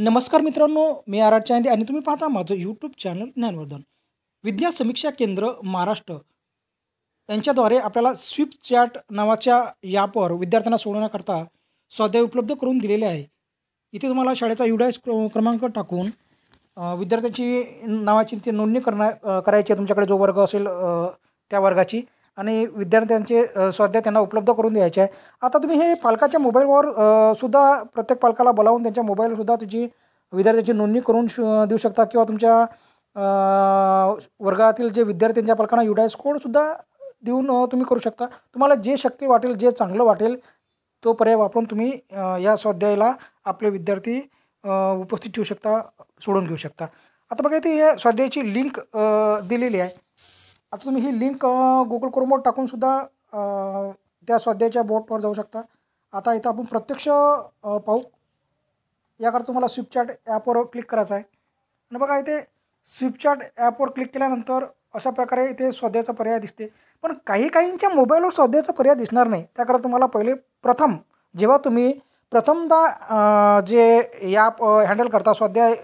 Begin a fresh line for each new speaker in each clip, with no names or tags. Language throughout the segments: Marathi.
नमस्कार मित्रांनो मी आर आर चांदे आणि तुम्ही पाहता माझं यूट्यूब चॅनल ज्ञानवर्धन विज्ञान समीक्षा केंद्र महाराष्ट्र यांच्याद्वारे आपल्याला स्विफ्ट चॅट नावाच्या यापवर विद्यार्थ्यांना सोडवण्याकरता स्वाध्याय उपलब्ध करून दिलेले आहे इथे तुम्हाला शाळेचा युडायस क्रमांक टाकून विद्यार्थ्यांची नावाची तिथे नोंदणी करणार करायची आहे तुमच्याकडे जो वर्ग असेल त्या वर्गाची आणि विद्यार्थ्यांचे स्वाध्याय त्यांना उपलब्ध करून द्यायचे आहे आता तुम्ही हे पालकाच्या मोबाईलवर सुद्धा प्रत्येक पालकाला बोलावून त्यांच्या मोबाईलसुद्धा तुझी विद्यार्थ्याची नोंदणी करून श देऊ शकता किंवा तुमच्या वर्गातील जे विद्यार्थी त्यांच्या पालकांना युडायस कोडसुद्धा देऊन तुम्ही करू शकता तुम्हाला जे शक्य वाटेल जे चांगलं वाटेल तो पर्याय वापरून तुम्ही या स्वाध्यायाला आपले विद्यार्थी उपस्थित ठेवू शकता सोडून घेऊ शकता आता बघा ती या स्वाध्यायाची लिंक दिलेली आहे आता तुम्ही ही लिंक गुगल क्रोमवर टाकूनसुद्धा त्या स्वाध्यायाच्या बोटवर जाऊ शकता आता इथं आपण प्रत्यक्ष पाहू याकरता तुम्हाला स्विपचॅट ॲपवर क्लिक करायचं आहे आणि बघा इथे स्विपचॅट ॲपवर क्लिक केल्यानंतर अशा प्रकारे इथे स्वाध्यायाचा पर्याय दिसते पण काही काहींच्या मोबाईलवर स्वाध्यायाचा पर्याय दिसणार नाही त्याकरता तुम्हाला पहिले प्रथम जेव्हा तुम्ही प्रथमदा जे ॲप हँडल करता स्वाध्याय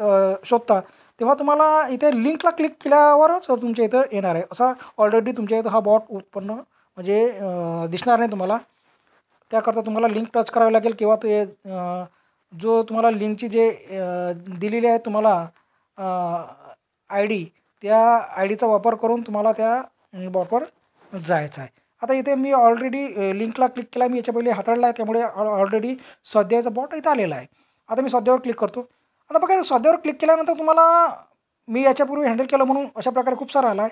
शोधता तेव्हा तुम्हाला इथे लिंकला क्लिक केल्यावरच तुमच्या इथं येणार आहे असा ऑलरेडी तुमच्या इथं हा बॉट उत्पन्न म्हणजे दिसणार नाही तुम्हाला त्याकरता तुम्हाला लिंक टच करावी लागेल किंवा ते जो तुम्हाला लिंकची जे दिलेली आहे तुम्हाला आय डी त्या आय डीचा वापर करून तुम्हाला त्या बॉटवर जायचं आहे आता इथे मी ऑलरेडी लिंकला क्लिक केला मी याच्या पहिले हाताळला आहे त्यामुळे ऑलरेडी सध्याचा बॉट इथं आलेला आहे आता मी सध्यावर क्लिक करतो आता बघा स्वाध्यावर क्लिक केल्यानंतर तुम्हाला मी याच्यापूर्वी हँडल केलं म्हणून अशा प्रकारे खूप सारा आला आहे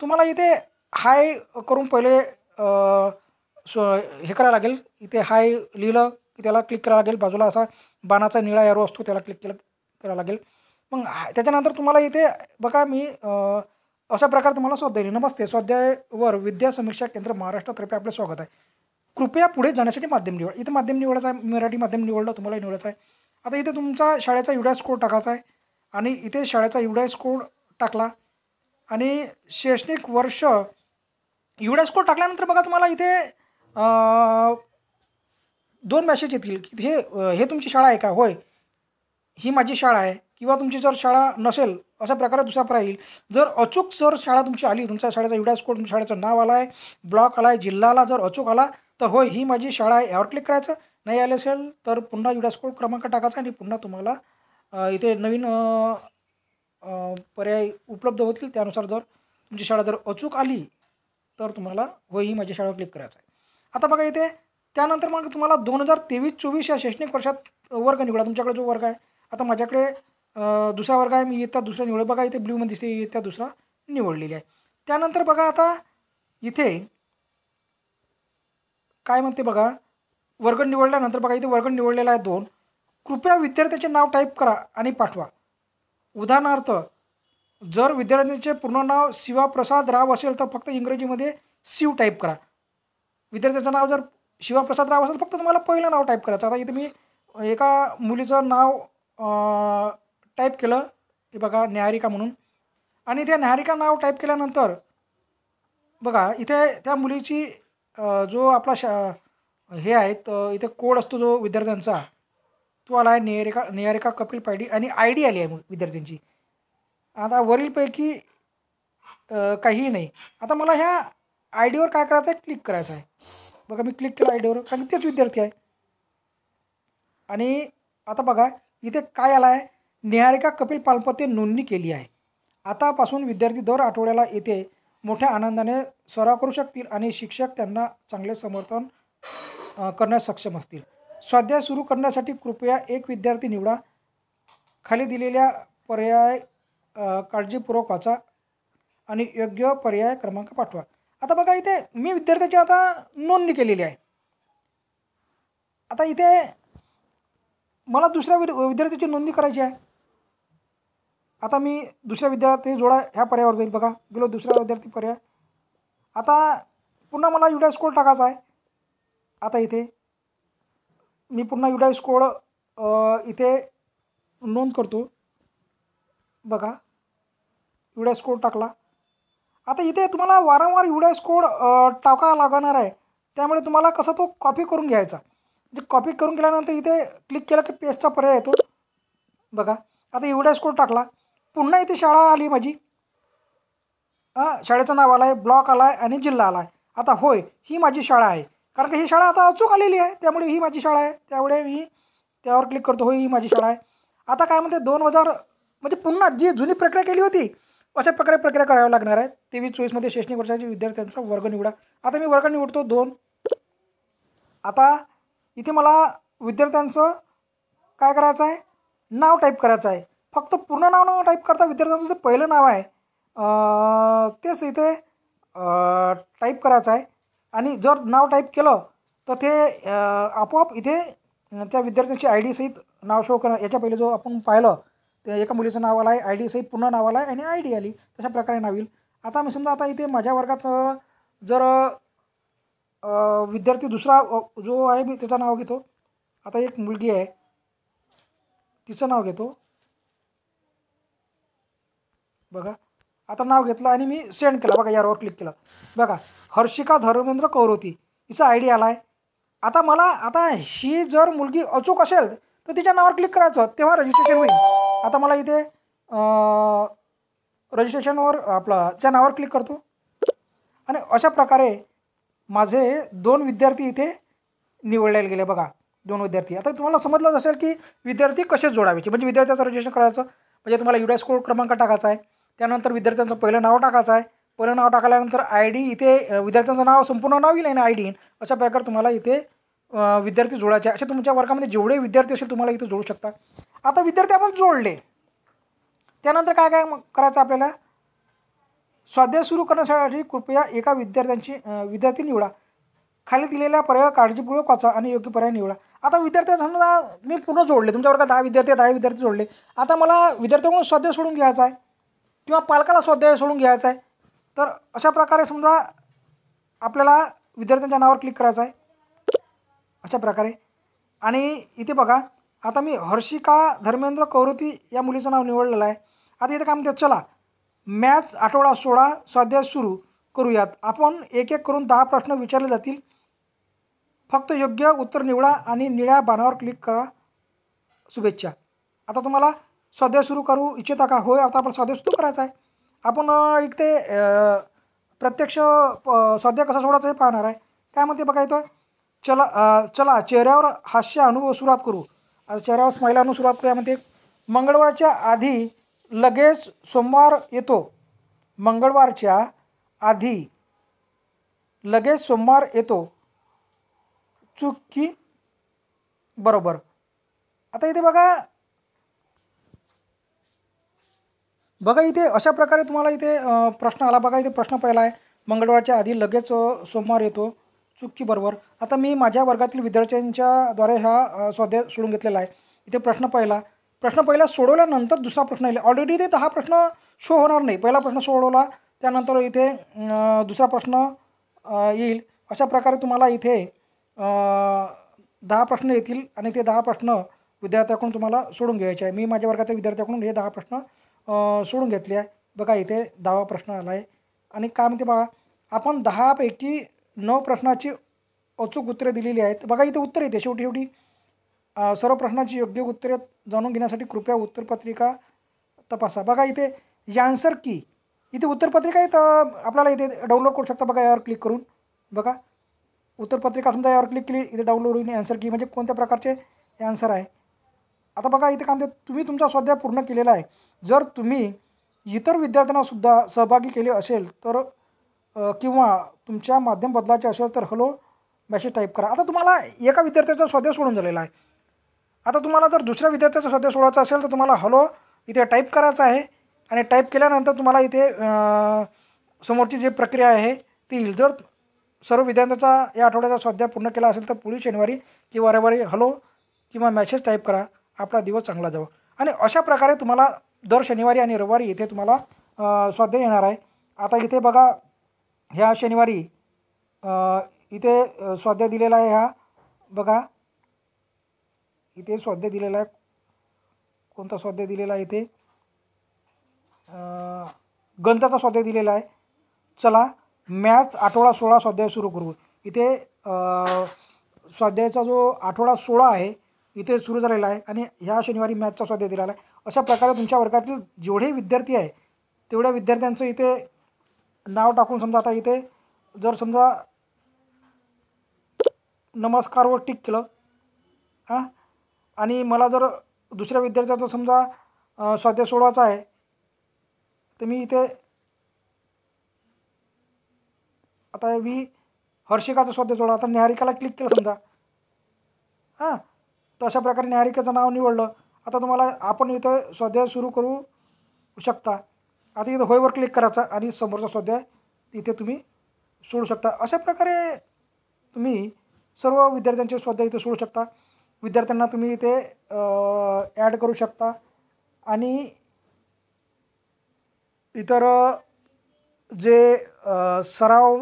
तुम्हाला इथे हाय करून पहिले स्व हे करायला लागेल इथे हाय लिहिलं की त्याला क्लिक करायला लागेल बाजूला असा बाणाचा निळा यारो असतो त्याला क्लिक केला करायला लागेल मग त्याच्यानंतर तुम्हाला इथे बघा मी अशा प्रकारे तुम्हाला स्वाध्याय नमस्ते स्वाध्यायवर विद्या समीक्षा केंद्र महाराष्ट्रातर्फे आपलं स्वागत आहे कृपया पुढे जाण्यासाठी माध्यम निवड इथं माध्यम निवडायचं आहे मराठी माध्यम निवडलं तुम्हाला निवडायचं आहे आता इथे तुमचा शाळेचा युडायस कोड टाकायचा आहे आणि इथे शाळेचा युडायस कोड टाकला आणि शैक्षणिक वर्ष युडायस कोड टाकल्यानंतर बघा तुम्हाला इथे दोन मॅसेज येतील की हे हे तुमची शाळा आहे का होय ही माझी शाळा आहे किंवा तुमची जर शाळा नसेल अशा प्रकारे दुसरा येईल जर अचूक जर शाळा तुमची आली तुमच्या शाळेचा युडायस कोड तुमच्या शाळेचं नाव आलं आहे ब्लॉक आला आहे जिल्हा जर अचूक आला तर होय ही माझी शाळा आहे यावर क्लिक करायचं नाही आले असेल तर पुन्हा युडास्कोड क्रमांक टाकायचा आणि पुन्हा तुम्हाला इथे नवीन पर्याय उपलब्ध होतील त्यानुसार जर तुमची शाळा जर अचूक आली तर तुम्हाला व ही शाळा क्लिक करायचं आहे आता बघा इथे त्यानंतर मग तुम्हाला दोन हजार तेवीस चोवीस या शैक्षणिक वर्षात वर्ग निवडा तुमच्याकडे जो वर्ग आहे आता माझ्याकडे दुसरा वर्ग आहे मी इयत्ता दुसरा निवड बघा इथे ब्ल्यूमध्ये दिसते येत्या दुसरा निवडलेली आहे त्यानंतर बघा आता इथे काय म्हणते बघा वर्ग निवडल्यानंतर बघा इथे वर्ग निवडलेला आहे दोन कृपया विद्यार्थ्याचे नाव टाईप करा आणि पाठवा उदाहरणार्थ जर विद्यार्थ्यांचे पूर्ण नाव शिवाप्रसाद राव असेल तर फक्त इंग्रजीमध्ये शिव टाईप करा विद्यार्थ्याचं नाव जर शिवाप्रसाद राव असेल फक्त तुम्हाला पहिलं नाव टाईप करायचं आता इथे मी एका मुलीचं नाव टाईप केलं हे बघा न्याहारिका म्हणून आणि त्या न्याहारिका नाव टाईप केल्यानंतर बघा इथे त्या मुलीची जो आपला शा हे आहेत इथे कोड असतो जो विद्यार्थ्यांचा तो आला आहे निहारिका निहारिका कपिल पायडी आणि आय डी आली आहे विद्यार्थ्यांची आता वरीलपैकी काहीही नाही आता मला ह्या आय डीवर काय करायचं आहे क्लिक करायचं आहे बघा मी क्लिक केलं आय डीवर कारण तेच विद्यार्थी आहे आणि आता बघा इथे काय आलं आहे निहारिका कपिल पालपते नोंदणी केली आहे आतापासून विद्यार्थी दर आठवड्याला येथे मोठ्या आनंदाने सराव करू शकतील आणि शिक्षक त्यांना चांगले समर्थन करण्यास सक्षम असतील स्वाध्याय सुरू करण्यासाठी कृपया एक विद्यार्थी निवडा खाली दिलेल्या पर्याय काळजीपूर्वक वाचा आणि योग्य पर्याय क्रमांक पाठवा आता बघा इथे मी विद्यार्थ्याची आता नोंदणी केलेली आहे आता इथे मला दुसऱ्या विद्यार्थ्याची नोंदणी करायची आहे आता मी दुसऱ्या विद्यार्थी जोडा ह्या पर्यायावर जाईल बघा गेलो दुसरा विद्यार्थी पर्याय आता पुन्हा मला युडा स्कोर टाकायचा आहे आता इथे मी पुन्हा युडाईस कोड इथे नोंद करतो बघा युडाईस कोड टाकला आता इथे तुम्हाला वारंवार युडाईस कोड टाकावा लागणार आहे त्यामुळे तुम्हाला कसा तो कॉपी करून घ्यायचा म्हणजे कॉपी करून गेल्यानंतर इथे क्लिक केलं की पेस्टचा पर्याय येतो बघा आता युडाईस कोड टाकला पुन्हा इथे शाळा आली माझी हां शाळेचं नाव आलं आहे ब्लॉक आला आहे आणि जिल्हा आला आहे आता होय ही माझी शाळा आहे कारण की ही शाळा आता अचूक आलेली आहे त्यामुळे ही माझी शाळा आहे त्यामुळे मी त्यावर क्लिक करतो हो ही माझी शाळा आहे आता काय म्हणते दोन हजार म्हणजे पुन्हा जी जुनी प्रक्रिया केली होती अशा प्रकारे प्रक्रिया करावी लागणार आहे तेवीस चोवीसमध्ये शैक्षणिक वर्षाची विद्यार्थ्यांचा वर्ग निवडा आता मी वर्ग निवडतो दोन आता इथे मला विद्यार्थ्यांचं काय करायचं आहे नाव टाईप करायचं आहे फक्त पूर्ण नाव नाव टाईप करता विद्यार्थ्यांचं जे पहिलं नाव आहे तेच इथे टाईप करायचं आहे आणि जर नाव टाईप केलं तर ते आपोआप इथे त्या विद्यार्थ्याची आय डी सहित नाव शो करणं याच्या पहिले जो आपण पाहिलं ते एका मुलीचं नाव आलं आहे आय डी सहित पुन्हा नाव आलं आहे आणि आय डी आली तशा प्रकारे नाव येईल आता मी समजा आता इथे माझ्या वर्गात जर विद्यार्थी दुसरा जो आहे मी त्याचं नाव घेतो आता एक मुलगी आहे तिचं नाव घेतो बघा आता नाव घेतलं आणि मी सेंड केलं बघा यावर क्लिक केलं बघा हर्षिका धर्मेंद्र कौरवती हिचा आय डी आला आहे आता मला आता ही जर मुलगी अचूक असेल तर तिच्या नावावर क्लिक करायचं तेव्हा रजिस्ट्रेशन होईल आता मला इथे रजिस्ट्रेशनवर आपलं त्या नावावर क्लिक करतो आणि अशा प्रकारे माझे दोन विद्यार्थी इथे निवडले गेले बघा दोन विद्यार्थी आता तुम्हाला समजलंच असेल की विद्यार्थी कसे जोडावेचे म्हणजे विद्यार्थ्याचं रजिस्ट्रेशन करायचं म्हणजे तुम्हाला युडा स्कोर क्रमांक टाकायचा आहे त्यानंतर विद्यार्थ्यांचं पहिलं नाव टाकायचं आहे पहिलं नाव टाकल्यानंतर आय डी इथे विद्यार्थ्यांचं नाव संपूर्ण नाव येईल आणि आय डी अशा प्रकारे तुम्हाला इथे विद्यार्थी जोडायचे असे तुमच्या वर्गामध्ये जेवढे विद्यार्थी असेल तुम्हाला इथे जोडू शकता आता विद्यार्थी आपण जोडले त्यानंतर काय काय करायचं आपल्याला स्वाध्याय सुरू करण्यासाठी कृपया एका विद्यार्थ्यांची विद्यार्थी निवडा खाली दिलेला पर्याय काळजीपूर्वक वाचा आणि योग्य पर्याय निवडा आता विद्यार्थी मी पूर्ण जोडले तुमच्या वर्गात दहा विद्यार्थी दहा विद्यार्थी जोडले आता मला विद्यार्थ्यांकडून स्वाध्याय सोडून घ्यायचा आहे किंवा पालकाला स्वाध्याय सोडून घ्यायचा आहे तर अशा प्रकारे समजा आपल्याला विद्यार्थ्यांच्या नावावर क्लिक करायचं आहे अशा प्रकारे आणि इथे बघा आता मी हर्षिका धर्मेंद्र कौरती या मुलीचं नाव निवडलेलं आहे आता इथे काय म्हणते चला मॅथ आठवडा सोळा स्वाध्याय सुरू करूयात आपण एक एक करून दहा प्रश्न विचारले जातील फक्त योग्य उत्तर निवडा आणि निळ्या बाणावर क्लिक करा शुभेच्छा आता तुम्हाला सध्या सुरू करू इच्छिता का होय आता आपण सध्या सुरू करायचं आहे आपण एक ते प्रत्यक्ष सध्या कसा सोडायचं हे पाहणार आहे काय म्हणते बघा इथं चला चला चेहऱ्यावर हास्य अनुभव सुरुवात करू चेहऱ्यावर स्माईल अनुभव सुरुवात करूया म्हणते मंगळवारच्या आधी लगेच सोमवार येतो मंगळवारच्या आधी लगेच सोमवार येतो चुकी बरोबर आता इथे बघा बघा इथे अशा प्रकारे तुम्हाला इथे प्रश्न आला बघा इथे प्रश्न पहिला आहे मंगळवारच्या आधी लगेच सोमवार येतो चुकीबरोबर आता मी माझ्या वर्गातील विद्यार्थ्यांच्याद्वारे हा स्वाध्याय सोडून घेतलेला आहे इथे प्रश्न पहिला प्रश्न पहिला सोडवल्यानंतर दुसरा प्रश्न येईल ऑलरेडी इथे दहा प्रश्न शो होणार नाही पहिला प्रश्न सोडवला त्यानंतर इथे दुसरा प्रश्न येईल अशा प्रकारे तुम्हाला इथे दहा प्रश्न येतील आणि ते दहा प्रश्न विद्यार्थ्याकडून तुम्हाला सोडून घ्यायचे आहे मी माझ्या वर्गातील विद्यार्थ्याकडून हे दहा प्रश्न सोडून घेतली आहे बघा इथे दहावा प्रश्न आला आहे आणि काय म्हणते बघा आपण दहापैकी नऊ प्रश्नाची अचूक उत्तरे दिलेली आहेत बघा इथे उत्तर येते शेवटी शेवटी सर्व प्रश्नाची योग्य उत्तरे जाणून घेण्यासाठी कृपया उत्तरपत्रिका तपासा बघा इथे यान्सर की इथे उत्तरपत्रिका इथं आपल्याला इथे डाउनलोड करू शकता बघा यावर क्लिक करून बघा उत्तरपत्रिका समजा यावर क्लिक केली इथे डाउनलोड होईल ॲन्सर की म्हणजे कोणत्या प्रकारचे आन्सर आहे आता बघा इथे काम ते तुम्ही तुमचा स्वाध्याय पूर्ण केलेला आहे जर तुम्ही इतर विद्यार्थ्यांनासुद्धा सहभागी केले असेल तर किंवा तुमच्या माध्यम बदलायचे असेल तर हलो मॅसेज टाईप करा आता तुम्हाला एका विद्यार्थ्याचा स्वाध्याय सोडून झालेला आहे आता तुम्हाला जर दुसऱ्या विद्यार्थ्याचा स्वाध्याय सोडायचा असेल तर तुम्हाला हलो इथे टाईप करायचं आहे आणि टाईप केल्यानंतर तुम्हाला इथे समोरची जी प्रक्रिया आहे ती जर सर्व विद्यार्थ्यांचा या आठवड्याचा स्वाध्याय पूर्ण केला असेल तर पुढील शनिवारी किंवा रविवारी हलो किंवा मॅसेज टाईप करा आपला दिवस चांगला जावा आणि अशा प्रकारे तुम्हाला दर शनिवारी आणि रविवारी इथे तुम्हाला स्वाध्याय येणार आहे आता इथे बघा ह्या शनिवारी इथे स्वाध्याय दिलेला आहे ह्या बघा इथे स्वाध्याय दिलेला आहे कोणता स्वाध्याय दिलेला आहे इथे गंताचा स्वाध्याय दिलेला आहे चला मॅच आठवडा सोळा स्वाध्याय सुरू करू इथे स्वाध्यायाचा जो आठवडा सोळा आहे इथे सुरू झालेला आहे आणि ह्या शनिवारी मॅचचा स्वाध्याय दिलेला आहे अशा प्रकारे तुमच्या वर्गातील जेवढे विद्यार्थी आहे तेवढ्या विद्यार्थ्यांचं इथे नाव टाकून समजा आता इथे जर समजा नमस्कारवर टिक केलं हां आणि मला जर दुसऱ्या विद्यार्थ्याचा समजा स्वाध्याय सोडवायचा आहे तर मी इथे आता मी हर्षिकाचा स्वाध्याय सोडवा आता निहारिकाला क्लिक केलं समजा हां तर अशा प्रकारे न्यायारिकेचं नाव निवडलं आता तुम्हाला आपण इथं स्वाध्याय सुरू करू शकता आता इथं होयवर क्लिक करायचा आणि समोरचा स्वाध्याय इथे तुम्ही सोडू शकता अशा प्रकारे तुम्ही सर्व विद्यार्थ्यांचे स्वाध्याय इथे सोडू शकता विद्यार्थ्यांना तुम्ही इथे ॲड करू शकता आणि इतर जे सराव